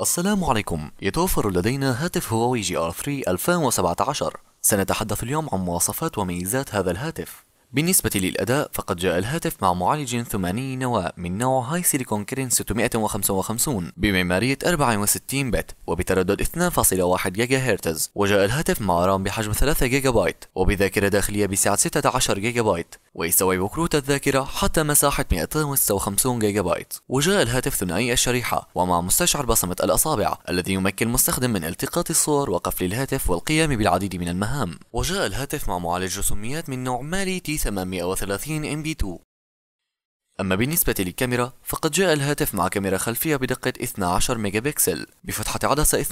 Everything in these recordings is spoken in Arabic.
السلام عليكم يتوفر لدينا هاتف هواوي جي ار 3 2017 سنتحدث اليوم عن مواصفات وميزات هذا الهاتف بالنسبة للأداء فقد جاء الهاتف مع معالج ثماني نواة من نوع هاي سيليكون كرين 655 بمعمارية 64 بت وبتردد 2.1 جيجا هرتز وجاء الهاتف مع رام بحجم 3 جيجا بايت وبذاكرة داخلية بسعة 16 جيجا بايت ويستوعب كروت الذاكرة حتى مساحة 256 جيجا بايت وجاء الهاتف ثنائي الشريحة ومع مستشعر بصمة الأصابع الذي يمكن المستخدم من التقاط الصور وقفل الهاتف والقيام بالعديد من المهام وجاء الهاتف مع معالج رسوميات من نوع مالي T830 MB2 أما بالنسبة للكاميرا فقد جاء الهاتف مع كاميرا خلفية بدقة 12 ميجا بكسل بفتحة عدسة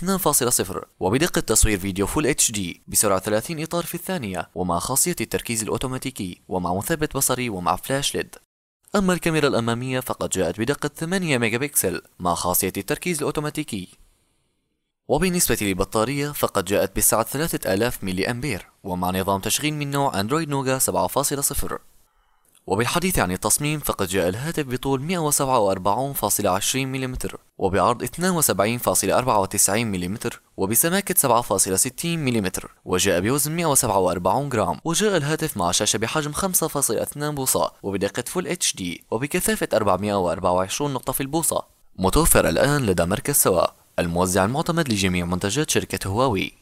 2.0 وبدقة تصوير فيديو فول اتش دي بسرعة 30 إطار في الثانية ومع خاصية التركيز الأوتوماتيكي ومع مثبت بصري ومع فلاش ليد أما الكاميرا الأمامية فقد جاءت بدقة 8 ميجا بكسل مع خاصية التركيز الأوتوماتيكي وبالنسبة للبطارية فقد جاءت بسعة 3000 ملي أمبير ومع نظام تشغيل من نوع أندرويد نوغا 7.0 وبالحديث عن التصميم فقد جاء الهاتف بطول 147.20 ملم وبعرض 72.94 ملم وبسماكة 7.60 ملم وجاء بوزن 147 جرام وجاء الهاتف مع شاشة بحجم 5.2 بوصة وبدقة فول اتش دي وبكثافة 424 نقطة في البوصة متوفر الآن لدى مركز سوا الموزع المعتمد لجميع منتجات شركة هواوي